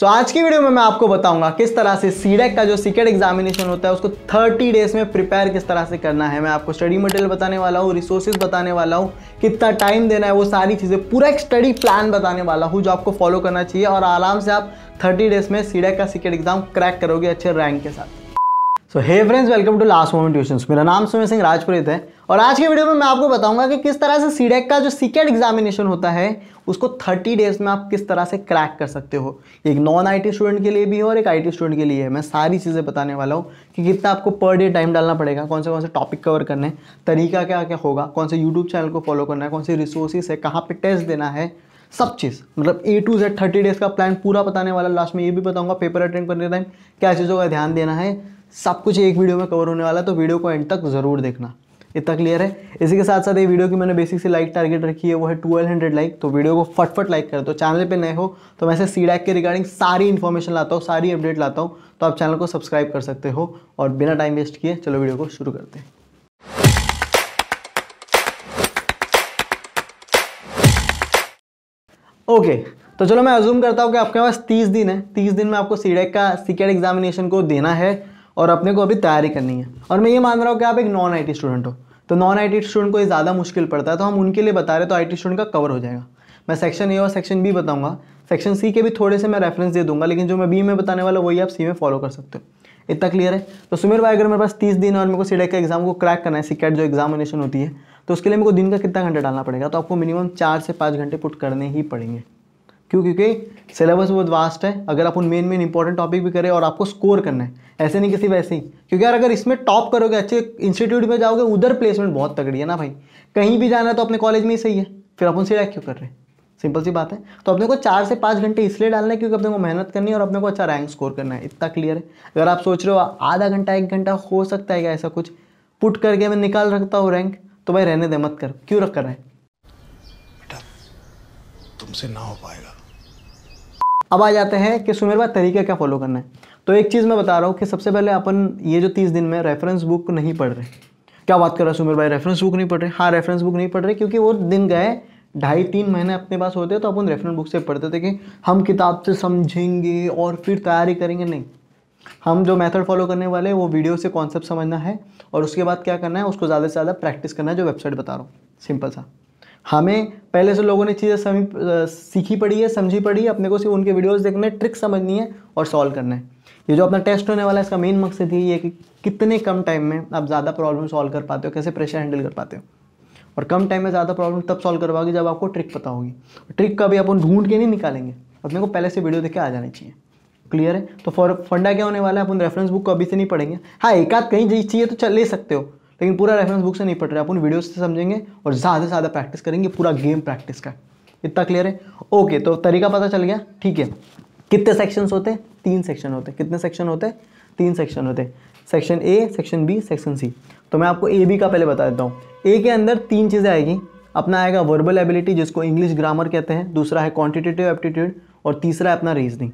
सो so, आज की video में मैं आपको बताऊंगा किस तरह से सीडेक e का जो सीकेट एग्जामिनेशन e होता है उसको 30 डेज में प्रिपेयर किस तरह से करना है मैं आपको स्टडी मटेरियल बताने वाला हूँ रिसोर्सेज बताने वाला हूँ कितना टाइम देना है वो सारी चीज़ें पूरा एक स्टडी प्लान बताने वाला हूँ जो आपको फॉलो करना चाहिए और आराम से आप थर्टी डेज में सीडेक e का सिकेट एग्जाम क्रैक करोगे अच्छे रैंक के साथ so hey friends welcome to last moment tuition मेरा नाम सुमित सिंह राजपुरित है और आज के वीडियो में मैं आपको बताऊंगा कि किस तरह से सीडेक e का जो सीकेट एग्जामिनेशन e होता है उसको 30 डेज में आप किस तरह से क्रैक कर सकते हो एक नॉन आईटी स्टूडेंट के लिए भी है और एक आईटी स्टूडेंट के लिए है मैं सारी चीज़ें बताने वाला हूँ कि कितना आपको पर डे टाइम डालना पड़ेगा कौन से कौन से टॉपिक कवर करने तरीका क्या क्या होगा कौन से यूट्यूब चैनल को फॉलो करना है कौन से रिसोर्सेस है कहाँ पर टेस्ट देना है सब चीज़ मतलब A to Z thirty days का प्लान पूरा बताने वाला लास्ट में ये भी बताऊंगा पेपर अटेंड करने टाइम क्या चीज़ों का ध्यान देना है सब कुछ एक वीडियो में कवर होने वाला है तो वीडियो को एंड तक ज़रूर देखना इतना क्लियर है इसी के साथ साथ ये वीडियो की मैंने बेसिक से लाइक टारगेट रखी है वो है ट्वेल्व हंड्रेड लाइक तो वीडियो को फटफट लाइक कर दो चैनल पे नए हो तो मैं सी डैक के रिगार्डिंग सारी इन्फॉर्मेशन लाता हूँ सारी अपडेट लाता हूँ तो आप चैनल को सब्सक्राइब कर सकते हो और बिना टाइम वेस्ट किए चलो वीडियो को शुरू करते हैं ओके तो चलो मैं अजूम करता हूँ कि आपके पास तीस दिन है तीस दिन में आपको सी का सी एग्जामिनेशन को देना है और अपने को अभी तैयारी करनी है और मैं ये मान रहा हूँ कि आप एक नॉन आई स्टूडेंट हो तो नॉन आई स्टूडेंट को ये ज़्यादा मुश्किल पड़ता है तो हम उनके लिए बता रहे तो आई स्टूडेंट का कवर हो जाएगा मैं सेक्शन ए और सेक्शन बी बताऊँगा सेक्शन सी के भी थोड़े से मैं रेफरेंस दे दूंगा लेकिन जो मैं बी में बताने वाला वही आप सी में फॉलो कर सकते हो इतना क्लियर है तो सुमेर भाई अगर मेरे पास तीस दिन और मेरे को सीडेक का एग्जाम को क्रैक करना है सिकेट जो एग्जामिनेशन होती है तो उसके लिए मेरे को दिन का कितना घंटा डालना पड़ेगा तो आपको मिनिमम चार से पाँच घंटे पुट करने ही पड़ेंगे क्यों क्योंकि सिलेबस बहुत वास्ट है अगर आप उन मेन मेन इंपॉर्टेंट टॉपिक भी करें और आपको स्कोर करना है ऐसे नहीं किसी वैसे ही क्योंकि यार अगर इसमें टॉप करोगे अच्छे इंस्टीट्यूट में जाओगे उधर प्लेसमेंट बहुत तगड़ी है ना भाई कहीं भी जाना है तो अपने कॉलेज में ही सही है फिर अपन सिलेक्ट क्यों कर रहे हैं सिंपल सी बात है तो अपने को चार से पाँच घंटे इसलिए डालना है क्योंकि अपने को मेहनत करनी है और अपने को अच्छा रैंक स्कोर करना है इतना क्लियर है अगर आप सोच रहे हो आधा घंटा एक घंटा हो सकता है क्या ऐसा कुछ पुट करके मैं निकाल रखता हूँ रैंक तो भाई रहने दे मत कर क्यों रख कर रहे हैं बेटा तुमसे ना हो पाएगा अब आ जाते हैं कि भाई तरीके क्या फॉलो करना है तो एक चीज़ मैं बता रहा हूँ कि सबसे पहले अपन ये जो तीस दिन में रेफरेंस बुक नहीं पढ़ रहे क्या बात कर रहा है सुमेर भाई रेफरेंस बुक नहीं पढ़ रहे हाँ रेफरेंस बुक नहीं पढ़ रहे क्योंकि वो दिन गए ढाई तीन महीने अपने पास होते तो अपन रेफरेंस बुक से पढ़ते थे कि हम किताब से समझेंगे और फिर तैयारी करेंगे नहीं हम जो मेथड फॉलो करने वाले हैं वो वीडियो से कॉन्सेप्ट समझना है और उसके बाद क्या करना है उसको ज़्यादा से ज़्यादा प्रैक्टिस करना है जो वेबसाइट बता रहा हूँ सिंपल सा हमें पहले से लोगों ने चीज़ें सीखी पड़ी है समझी पड़ी है अपने को सिर्फ उनके वीडियोस देखने ट्रिक समझनी है और सॉल्व करना है ये जो अपना टेस्ट होने वाला है इसका मेन मकसद ये है कि कितने कम टाइम में आप ज़्यादा प्रॉब्लम सॉल्व कर पाते हो कैसे प्रेशर हैंडल कर पाते हो और कम टाइम में ज़्यादा प्रॉब्लम तब सॉल्व करवाओगे जब आपको ट्रिक पता होगी ट्रिक का भी अपन ढूंढ के नहीं निकालेंगे अपने को पहले से वीडियो देख के आ जाना चाहिए क्लियर है तो फॉर फंडा क्या होने वाला है अपन रेफरेंस बुक को अभी से नहीं पढ़ेंगे हाँ एक आध कहीं चाहिए तो चल ले सकते हो लेकिन पूरा रेफरेंस बुक से नहीं पढ़ रहे अपन वीडियो से समझेंगे और ज़्यादा से ज़्यादा प्रैक्टिस करेंगे पूरा गेम प्रैक्टिस का इतना क्लियर है ओके तो तरीका पता चल गया ठीक है कितने सेक्शन होते हैं तीन सेक्शन होते हैं कितने सेक्शन होते हैं तीन सेक्शन होते हैं section A section B section C तो मैं आपको ए बी का पहले बता देता हूँ ए के अंदर तीन चीज़ें आएगी अपना आएगा वर्बल एबिलिटी जिसको इंग्लिश ग्रामर कहते हैं दूसरा है क्वांटिटेटिव एप्टीट्यूड और तीसरा है अपना रीजनिंग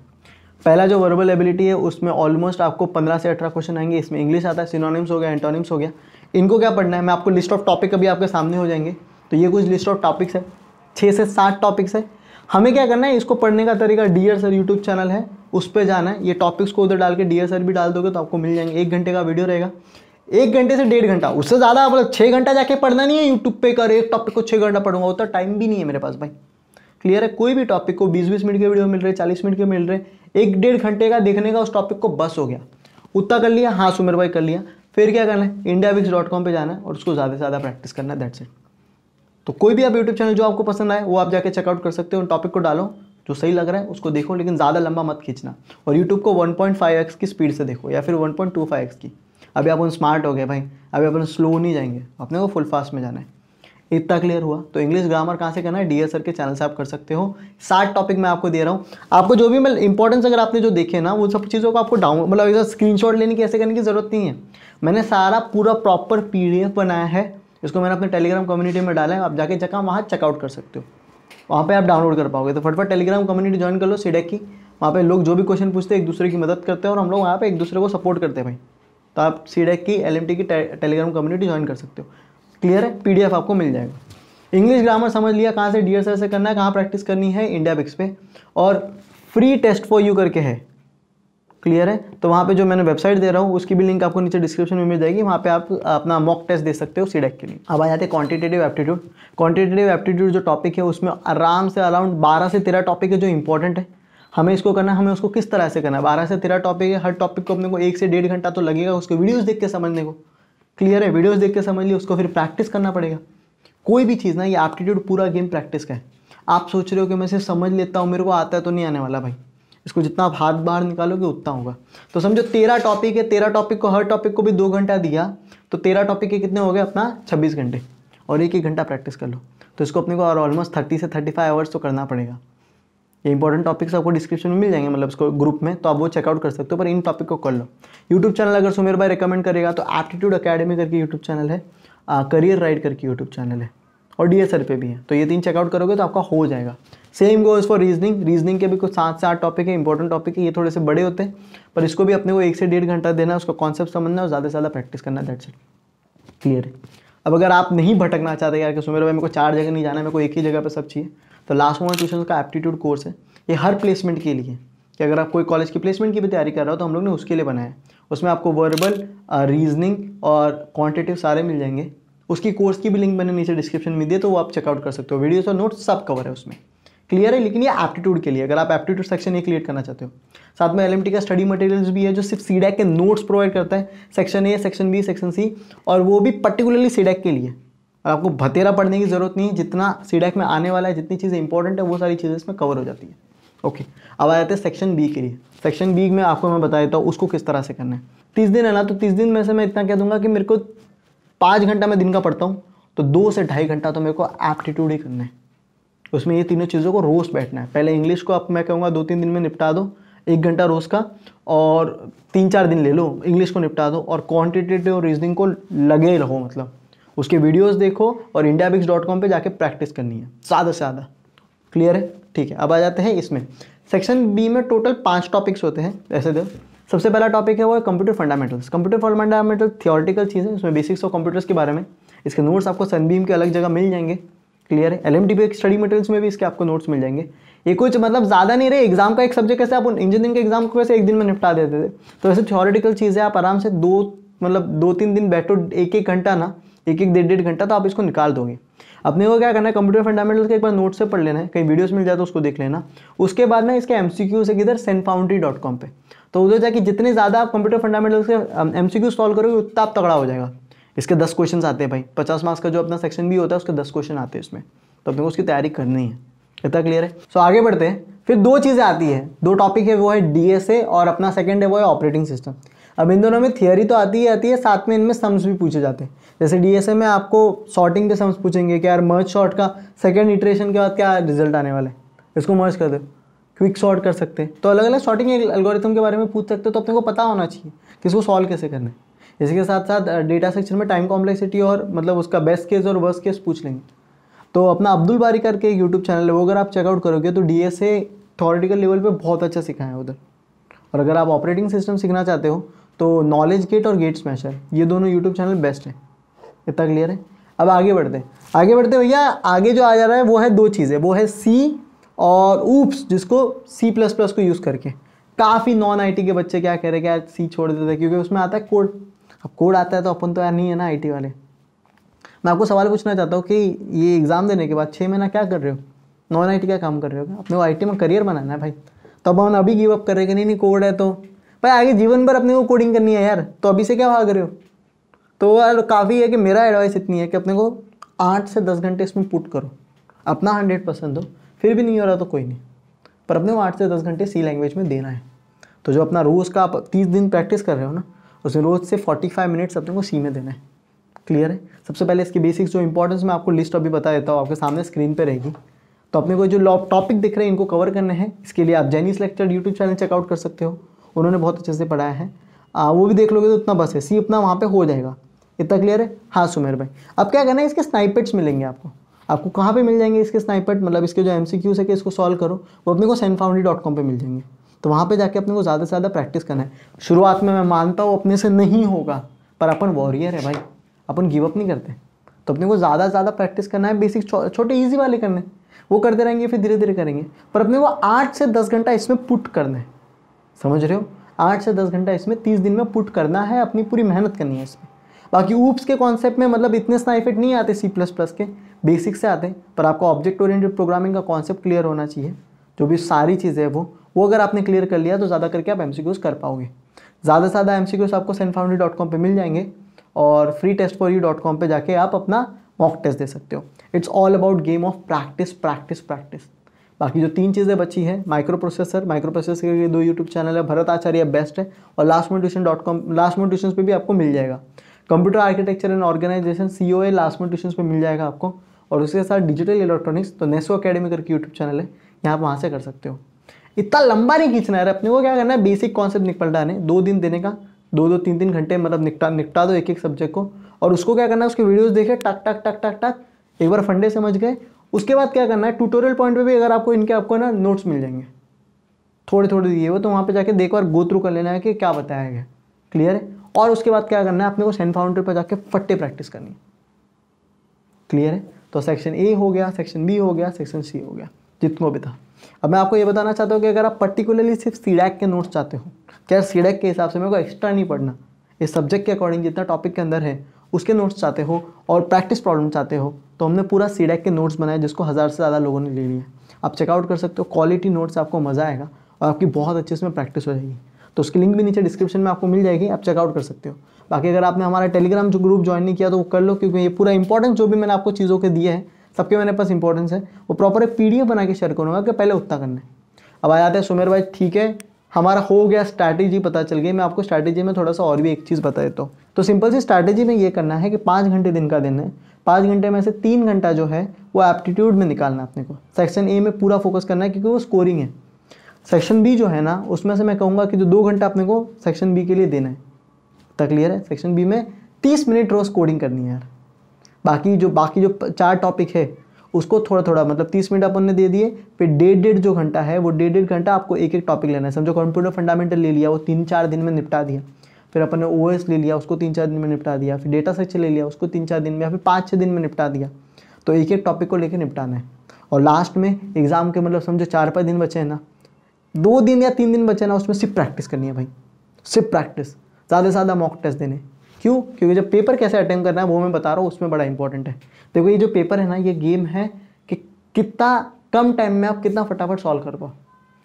पहला जो वर्बल एबिलिटी है उसमें ऑलमोस्ट आपको 15 से 18 क्वेश्चन आएंगे इसमें इंग्लिश आता है सिनोनिम्स हो गया एंटोनिम्स हो गया इनको क्या पढ़ना है मैं आपको लिस्ट ऑफ टॉपिक अभी आपके सामने हो जाएंगे तो ये कुछ लिस्ट ऑफ टॉपिक्स है छः से सात टॉपिक्स है हमें क्या करना है इसको पढ़ने का तरीका डियर सर यूट्यूब चैनल है उस पर जाना है ये टॉपिक्स को उधर डाल के डियर सर भी डाल दोगे तो आपको मिल जाएंगे एक घंटे का वीडियो रहेगा एक घंटे से डेढ़ घंटा उससे ज़्यादा मतलब छः घंटा जाके पढ़ना नहीं है यूट्यूब पे कर एक टॉपिक को छः घंटा पढ़ूंगा उतना टाइम भी नहीं है मेरे पास भाई क्लियर है कोई भी टॉपिक को बीस बीस मिनट के वीडियो मिल रहे चालीस मिनट के मिल रहे एक डेढ़ घंटे का देखने का उस टॉपिक को बस हो गया उतना कर लिया हाँ सुमेर भाई कर लिया फिर क्या करना है इंडिया विक्स डॉट कॉम पर जाना है और उसको ज़्यादा से ज़्यादा प्रैक्टिस करना है दैट्स इट तो कोई भी आप यूट्यूब चैनल जो आपको पसंद आए वो आप जाके चेकआउट कर सकते हो उन टॉपिक को डालो जो सही लग रहा है उसको देखो लेकिन ज़्यादा लंबा मत खींचना और यूट्यूब को एक्स की स्पीड से देखो या फिर एक्स की अभी आप उन स्मार्ट हो गए भाई अभी अपन स्लो नहीं जाएंगे अपने को फुल फास्ट में जाना है इतना क्लियर हुआ तो इंग्लिश ग्रामर कहाँ से करना है डी सर के चैनल से आप कर सकते हो सात टॉपिक मैं आपको दे रहा हूँ आपको जो भी मैं इंपॉर्टेंस अगर आपने जो देखे ना वो सब चीज़ों को आपको डाउन मतलब स्क्रीनशॉट लेने की ऐसे करने की ज़रूरत नहीं है मैंने सारा पूरा प्रॉपर पी बनाया है इसको मैंने अपने टेलीग्राम कम्युनिटी में डाला है आप जाके जगह वहाँ चेकआउट कर सकते हो वहाँ पर आप डाउनलोड कर पाओगे तो फटफट टेलीग्राम कम्युनिटी ज्वाइन कर लो सीडेक की वहाँ पर लोग जो भी क्वेश्चन पूछते हैं एक दूसरे की मदद करते हैं और हम लोग वहाँ पर एक दूसरे को सपोर्ट करते हैं भाई तो आप सीडेक की एल की टेलीग्राम कम्युनिटी ज्वाइन कर सकते हो क्लियर है पीडीएफ आपको मिल जाएगा इंग्लिश ग्रामर समझ लिया कहाँ से डी से करना है कहाँ प्रैक्टिस करनी है इंडिया बिक्स पे और फ्री टेस्ट फॉर यू करके है क्लियर है तो वहाँ पे जो मैंने वेबसाइट दे रहा हूँ उसकी भी लिंक आपको नीचे डिस्क्रिप्शन में मिल जाएगी वहाँ पे आप अपना मॉक टेस्ट दे सकते हो सी e के लिए अब आ जाते हैं क्वान्टिटेटिव एप्टीट्यूड क्वान्टिटेटिव एप्टीट्यूड जो टॉपिक है उसमें आराम से अराउंड बारह से तेरह टॉपिक है जो इंपॉर्टेंट है हमें इसको करना है हमें उसको किस तरह से करना है बारह से तेरह टॉपिक है हर टॉपिक को अपने को एक से डेढ़ घंटा तो लगेगा उसको वीडियोज़ देख के समझने को क्लियर है वीडियोस देख के समझ लिए उसको फिर प्रैक्टिस करना पड़ेगा कोई भी चीज़ ना ये एप्टीट्यूड पूरा गेम प्रैक्टिस का है आप सोच रहे हो कि मैं इसे समझ लेता हूँ मेरे को आता है तो नहीं आने वाला भाई इसको जितना आप हाथ बाहर निकालोगे उतना होगा तो समझो तेरह टॉपिक है तेरह टॉपिक को हर टॉपिक को भी दो घंटा दिया तो तेरह टॉपिक के कितने हो गए अपना छब्बीस घंटे और एक एक घंटा प्रैक्टिस कर लो तो इसको अपने को और ऑलमोस्ट थर्टी से थर्टी फाइव आवर्स तो करना पड़ेगा ये इंपॉर्टेंट टॉपिक्स आपको डिस्क्रिप्शन में मिल जाएंगे मतलब उसको ग्रुप में तो आप वो चेकआउट कर सकते हो पर इन टॉपिक को कर लो यूट्यूब चैनल अगर सुमेर भाई रिकमेंड करेगा तो एप्टीट्यूड अकेडमी करके यूट्यूब चैनल है करियर राइड करके यूट्यूब चैनल है और डी एस पे भी है तो ये तीन चेकआउट करोगे तो आपका हो जाएगा same goes for reasoning reasoning के भी कुछ सात से आठ टॉपिक है इंपॉर्टेंट टॉपिक है ये थोड़े से बड़े होते हैं पर इसको भी अपने को एक से डेढ़ घंटा देना है उसका कॉन्सेप्ट समझना और ज़्यादा से ज़्यादा प्रैक्टिस करना दैट्स इट क्लियर है अब अगर आप नहीं भटकना चाहते यार कि सुमेर भाई मेरे को चार जगह नहीं जाना है मेरे को एक ही जगह पर सब चाहिए तो लास्ट मोमेंट ट्यूशन का एप्टीट्यूड कोर्स है ये हर प्लेसमेंट के लिए कि अगर आप कोई कॉलेज की प्लेसमेंट की भी तैयारी कर रहा हो तो हम लोग ने उसके लिए बनाया है उसमें आपको वर्बल रीजनिंग और क्वान्टिटिव सारे मिल जाएंगे उसकी कोर्स की भी लिंक मैंने नीचे डिस्क्रिप्शन में दिए तो वो आप चेकआउट कर सकते हो वीडियोस और नोट्स सब कवर है उसमें क्लियर है लेकिन ये एप्टीट्यूड के लिए अगर आप एप्टीट्यूड सेक्शन ये क्लियर करना चाहते हो साथ में एल का स्टडी मटेरियल्स भी है जो सिर्फ सीडैक के नोट्स प्रोवाइड करता है section A section B section C और वो भी पर्टिकुलरली सीडैक के लिए आपको भतेरा पढ़ने की ज़रूरत नहीं है जितना सीडेक e में आने वाला है जितनी चीज़ें इंपॉर्टेंट है वो सारी चीज़ें इसमें कवर हो जाती है ओके अब आ जाते हैं सेक्शन बी के लिए सेक्शन बी में आपको मैं बता देता हूँ उसको किस तरह से करना है तीस दिन है ना तो तीस दिन में से मैं इतना कह दूंगा कि मेरे को पाँच घंटा मैं दिन का पढ़ता हूँ तो दो से ढाई घंटा तो मेरे को एप्टीट्यूड ही करना है उसमें ये तीनों चीज़ों को रोज़ बैठना है पहले इंग्लिश को आप मैं कहूँगा दो तीन दिन में निपटा दो एक घंटा रोज़ का और तीन चार दिन ले लो इंग्लिश को निपटा दो और क्वान्टिटेटिव रीजनिंग को लगे रहो मतलब उसके वीडियोस देखो और इंडिया बिक्स डॉट कॉम पर जाके प्रैक्टिस करनी है ज़्यादा से ज़्यादा क्लियर है ठीक है अब आ जाते हैं इसमें सेक्शन बी में टोटल पाँच टॉपिक्स होते हैं ऐसे दो सबसे पहला टॉपिक है वो है computer fundamentals computer fundamental theoretical चीज़ है उसमें बेसिक्स और कंप्यूटर्स के बारे में इसके नोट्स आपको सनबीम के अलग जगह मिल जाएंगे क्लियर है एल एम स्टडी मटेरियल्स में भी इसके आपको नोट्स मिल जाएंगे ये कुछ मतलब ज़्यादा नहीं रहे एग्जाम का एक सब्जेक्ट कैसे आप इंजीनियरिंग के एग्जाम को कैसे एक दिन में निपटा देते थे तो वैसे थ्योरेटिकल चीज़ें आप आराम से दो मतलब दो तीन दिन बैठो एक एक घंटा ना एक एक डेढ़ डेढ़ घंटा तो आप इसको निकाल दोगे अपने को क्या करना है कंप्यूटर फंडामेंटल्स के एक बार नोट से पढ़ लेना है कहीं वीडियोस मिल जाए तो उसको देख लेना उसके बाद में इसके एम सी किधर सेन फाउंड्री डॉट कॉम पर तो उधर जाके जितने ज़्यादा आप कंप्यूटर फंडामेंटल्स के एम सी क्यू सॉल्व करोगे उतना आप तगड़ा हो जाएगा इसके दस क्वेश्चन आते हैं भाई पचास मार्क्स का जो अपना सेक्शन भी होता है उसके दस क्वेश्चन आते हैं इसमें तो अपने को उसकी तैयारी करनी है इतना क्लियर है सो आगे बढ़ते हैं फिर दो चीज़ें आती है दो टॉपिक है वो है डी और अपना सेकेंड है वो है ऑपरेटिंग सिस्टम अब इन दोनों में थियोरी तो आती ही आती है साथ में इनमें सम्स भी पूछे जाते हैं जैसे डीएसए में आपको शॉर्टिंग के सम्स पूछेंगे कि यार मर्ज शॉर्ट का सेकेंड इटरेशन के बाद क्या रिजल्ट आने वाला है इसको मर्ज कर दो क्विक शॉर्ट कर सकते हैं तो अलग अलग शॉर्टिंग एल्गोरिथम के बारे में पूछ सकते हो तो अपने को पता होना चाहिए कि इसको सॉल्व कैसे करना है इसके साथ साथ डेटा सेक्शन में टाइम कॉम्प्लेक्सिटी और मतलब उसका बेस्ट केस और वर्स्ट केस पूछ लेंगे तो अपना अब्दुल बारी करके एक यूट्यूब चैनल है वो अगर आप चेकआउट करोगे तो डी एस थॉरिटिकल लेवल पर बहुत अच्छा सिखाया है उधर और अगर आप ऑपरेटिंग सिस्टम सीखना चाहते हो तो नॉलेज गेट और गेट स्मैशर ये दोनों यूट्यूब चैनल बेस्ट हैं इतना क्लियर है अब आगे बढ़ते आगे बढ़ते भैया आगे जो आ जा रहा है वो है दो चीज़ें वो है सी और ऊप्स जिसको सी प्लस प्लस को यूज़ करके काफ़ी नॉन आईटी के बच्चे क्या कह रहे क्या सी छोड़ देते हैं क्योंकि उसमें आता है कोड अब कोड आता है तो अपन तो यार नहीं है ना आईटी वाले मैं आपको सवाल पूछना चाहता हूँ कि ये एग्ज़ाम देने के बाद छः महीना क्या कर रहे हो नॉन आई का काम कर रहे हो अपने वो आई में करियर बनाना है भाई तो अब हम अभी गिव अप कर रहे कि नहीं नहीं कोड है तो भाई आगे जीवन भर अपने को कोडिंग करनी है यार तो अभी से क्या भाग रहे हो तो यार काफ़ी है कि मेरा एडवाइस इतनी है कि अपने को आठ से दस घंटे इसमें पुट करो अपना हंड्रेड परसेंट दो फिर भी नहीं हो रहा तो कोई नहीं पर अपने को आठ से दस घंटे सी लैंग्वेज में देना है तो जो अपना रोज़ का आप तीस दिन प्रैक्टिस कर रहे हो ना उसमें रोज़ से फोर्टी फाइव मिनट्स अपने को सी में देना है क्लियर है सबसे पहले इसकी बेसिक्स जो इंपॉर्टेंस मैं आपको लिस्ट अभी बता देता हूँ आपके सामने स्क्रीन पर रहेगी तो अपने को जो टॉपिक दिख रहे हैं इनको कवर करने हैं इसके लिए आप Jenny's lecture YouTube channel check out कर सकते हो उन्होंने बहुत अच्छे से पढ़ाया है आ, वो भी देख लोगे तो उतना बस है सी उतना वहाँ पर हो जाएगा इतना क्लियर है हाँ सुमेर भाई अब क्या करना है इसके स्नाइपेट्स मिलेंगे आपको आपको कहाँ पे मिल जाएंगे इसके स्नाइपेट मतलब इसके जो एम सी क्यूज है कि इसको सॉल्व करो वो अपने को सेन डॉट कॉम पर मिल जाएंगे तो वहाँ पर जाके अपने को ज़्यादा से ज़्यादा प्रैक्टिस करना है शुरुआत में मैं मानता हूँ अपने से नहीं होगा पर अपन वॉरियर है भाई अपन गिव अप नहीं करते तो अपने को ज़्यादा से ज़्यादा प्रैक्टिस करना है बेसिक छोटे ईजी वाले करने वो करते रहेंगे फिर धीरे धीरे करेंगे पर अपने को आठ से दस घंटा इसमें पुट करना है समझ रहे हो आठ से दस घंटा इसमें तीस दिन में पुट करना है अपनी पूरी मेहनत करनी है इसमें बाकी ऊप्स के कॉन्सेप्ट में मतलब इतने स्नाइफेट नहीं आते सी प्लस प्लस के बेसिक से आते हैं पर आपको ऑब्जेक्ट ओरिएंटेड प्रोग्रामिंग का कॉन्सेप्ट क्लियर होना चाहिए जो भी सारी चीज़ें वो वो अगर आपने क्लियर कर लिया तो ज़्यादा करके आप एम कर पाओगे ज़्यादा से ज़्यादा एम आपको कॉम पर मिल जाएंगे और free test for you dot com पर जाके आप अपना मॉक टेस्ट दे सकते हो it's all about game of practice practice practice बाकी जो तीन चीज़ें बची हैं माइक्रो प्रोसेसर माइक्रो प्रोसेसर के दो यूट्यूब चैनल है भरत आचार्य बेस्ट है और लास्ट में ट्यूशन डॉट कॉम लास्ट में ट्यूशन पर भी आपको मिल जाएगा computer architecture and organisation C O A last में ट्यूशन पर मिल जाएगा आपको और उसके साथ डिजिटल इलेक्ट्रॉनिक्स तो नेसो अकेडमी करके यूट्यूब चैनल है यहाँ आप वहाँ से कर सकते हो इतना लंबा नहीं खींचना है अपने को क्या करना है बेसिक कॉन्सेप्ट निपटाने दो दिन देने का दो दो तीन तीन घंटे मतलब निपटा निपटा दो एक एक सब्जेक्ट को और उसको क्या करना है उसके वीडियोज़ देखे टक टक टक टक टक एक बार फंडे समझ गए उसके बाद क्या करना है ट्यूटोरियल पॉइंट पे भी अगर आपको इनके आपको ना नोट्स मिल जाएंगे थोड़े थोड़े दिए हुए तो वहाँ पे जाके देख बार गो थ्रू कर लेना है कि क्या बताया गया क्लियर है और उसके बाद क्या करना है अपने को सेंड फाउंडर पर जाके फट्टे प्रैक्टिस करनी है क्लियर है तो सेक्शन ए हो गया सेक्शन बी हो गया सेक्शन सी हो गया जितनों भी था अब मैं आपको ये बताना चाहता हूँ कि अगर आप पर्टिकुलरली सिर्फ सीडैक के नोट्स चाहते हो क्या सीडैक के हिसाब से मेरे को एक्स्ट्रा नहीं पढ़ना इस सब्जेक्ट के अकॉर्डिंग जितना टॉपिक के अंदर है उसके नोट्स चाहते हो और प्रैक्टिस प्रॉब्लम चाहते हो तो हमने पूरा सी e के नोट्स बनाए जिसको हज़ार से ज़्यादा लोगों ने ले लिया आप चेकआउट कर सकते हो क्वालिटी नोट्स आपको मज़ा आएगा और आपकी बहुत अच्छे से प्रैक्टिस हो जाएगी तो उसकी लिंक भी नीचे डिस्क्रिप्शन में आपको मिल जाएगी आप चेकआउट कर सकते हो बाकी अगर आपने हमारा टेलीग्राम जो ग्रुप ज्वाइन नहीं किया तो वो कर लो क्योंकि ये पूरा इंपॉर्टेंस जो भी मैंने आपको चीज़ों के दिए हैं सबके मेरे पास इंपॉर्टेंस है वो प्रॉपर एक पी बना के शेयर करूँगा कि पहले उतना करना है अब आ जाते हैं सुमेर भाई ठीक है हमारा हो गया स्ट्रैटेजी पता चल गई मैं आपको स्ट्रैटेजी में थोड़ा सा और भी एक चीज़ बता देता हूँ तो सिंपल सी स्ट्रैटेजी में ये करना है कि पाँच घंटे दिन का दिन है पाँच घंटे में से तीन घंटा जो है वो एप्टीट्यूड में निकालना अपने को सेक्शन ए में पूरा फोकस करना है क्योंकि वो स्कोरिंग है सेक्शन बी जो है ना उसमें से मैं कहूँगा कि जो दो घंटा अपने को सेक्शन बी के लिए देना है तक क्लियर है सेक्शन बी में तीस मिनट रोज़ कोडिंग करनी है यार बाकी जो बाकी जो चार टॉपिक है उसको थोड़ा थोड़ा मतलब तीस मिनट अपन ने दे दिए फिर डेढ़ डेढ़ जो घंटा है वो डेढ़ डेढ़ घंटा आपको एक एक टॉपिक लेना है समझो कंप्यूटर फंडामेंटल ले लिया वो तीन चार दिन में निपटा दिया फिर अपन ने ओ ले लिया उसको तीन चार दिन में निपटा दिया फिर डेटा सेक्चर ले लिया उसको तीन चार दिन में या फिर पाँच छः दिन में निपटा दिया तो एक एक टॉपिक को लेकर निपटाना है और लास्ट में एग्ज़ाम के मतलब समझो चार पाँच दिन बचे हैं ना दो दिन या तीन दिन बचे ना उसमें सिर्फ प्रैक्टिस करनी है भाई सिर्फ प्रैक्टिस ज़्यादा से ज़्यादा मॉक टेस्ट देने क्यों क्योंकि जब पेपर कैसे अटेम्प करना है वो मैं बता रहा हूँ उसमें बड़ा इंपॉर्टेंट है देखो ये जो पेपर है ना ये गेम है कि कितना कम टाइम में आप कितना फटाफट सॉल्व कर पाओ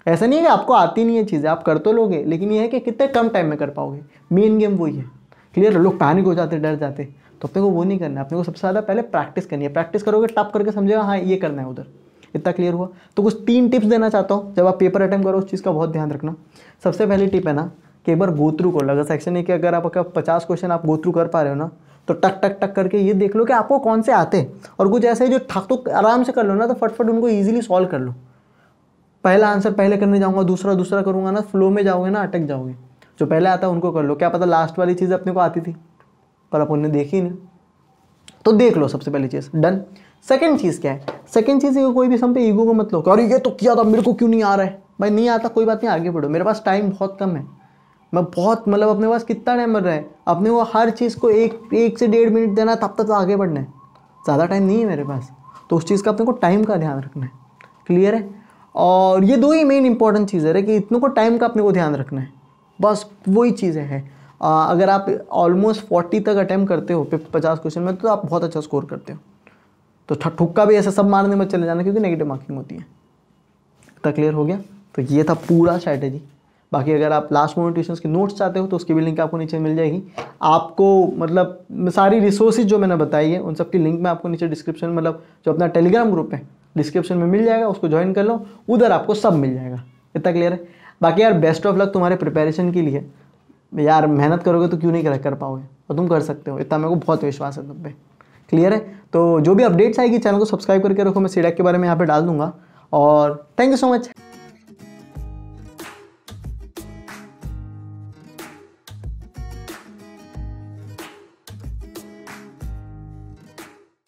ऐसा नहीं है कि आपको आती नहीं है चीज़ें आप कर तो लोगे लेकिन ये है कि कितने कम टाइम में कर पाओगे मेन गेम वही है क्लियर लोग पैनिक हो जाते डर जाते तो अपने को वो नहीं करना अपने को सबसे ज़्यादा पहले प्रैक्टिस करनी है प्रैक्टिस करोगे टप करके समझेगा हाँ ये करना है उधर इतना क्लियर हुआ तो कुछ तीन टिप्स देना चाहता हूँ जब आप पेपर अटैम्प करो उस चीज़ का बहुत ध्यान रखना सबसे पहली टिप है ना कि एक बार गोत्रू कर करो अगर सेक्शन एक अगर आप पचास क्वेश्चन आप गोत्रू कर पा रहे हो ना तो टक टक टक करके ये देख लो कि आपको कौन से आते हैं और कुछ ऐसे जो थक तो आराम से कर लो ना तो फटफट उनको ईजिली सॉल्व कर लो पहला आंसर पहले करने जाऊँगा दूसरा दूसरा करूँगा ना फ्लो में जाओगे ना अटक जाओगे जो पहले आता है उनको कर लो क्या पता लास्ट वाली चीज़ अपने को आती थी पर अपन ने देखी नहीं तो देख लो सबसे पहली चीज़ डन सेकेंड चीज़ क्या है सेकेंड चीज़ ये कोई भी समय ईगो को मतलब और अरे ये तो किया था मेरे को क्यों नहीं आ रहा है भाई नहीं आता कोई बात नहीं आगे बढ़ो मेरे पास टाइम बहुत कम है मैं बहुत मतलब अपने पास कितना टाइम बढ़ रहा है अपने वो हर चीज़ को एक एक से डेढ़ मिनट देना तब तक तो आगे बढ़ना है ज़्यादा टाइम नहीं है मेरे पास तो उस चीज़ का अपने को टाइम का ध्यान रखना है क्लियर है और ये दो ही मेन इंपॉर्टेंट चीज़ है कि इतनों को टाइम का अपने को ध्यान रखना है बस वही चीज़ें हैं अगर आप ऑलमोस्ट फोर्टी तक अटैम्प्ट करते हो पचास क्वेश्चन में तो आप बहुत अच्छा स्कोर करते हो तो ठुक्का भी ऐसा सब मारने में चले जाना क्योंकि नेगेटिव मार्किंग होती है तक क्लियर हो गया तो ये था पूरा स्ट्रैटेजी बाकी अगर आप लास्ट मोमेंट ट्यूशन के नोट्स चाहते हो तो उसकी भी लिंक आपको नीचे मिल जाएगी आपको मतलब सारी रिसोर्सेज जो मैंने बताई है उन सब की लिंक मैं आपको नीचे डिस्क्रिप्शन मतलब जो अपना टेलीग्राम ग्रुप है डिस्क्रिप्शन में मिल जाएगा उसको ज्वाइन कर लो उधर आपको सब मिल जाएगा इतना क्लियर है बाकी यार बेस्ट ऑफ लक तुम्हारे प्रिपेरेशन के लिए यार मेहनत करोगे तो क्यों नहीं कर कर पाओगे और तुम कर सकते हो इतना मेरे को बहुत विश्वास है तुम पे क्लियर है तो जो भी अपडेट्स आएगी चैनल को सब्सक्राइब करके रखो मैं सीडैक के बारे में यहाँ पे डाल दूंगा और थैंक यू सो मच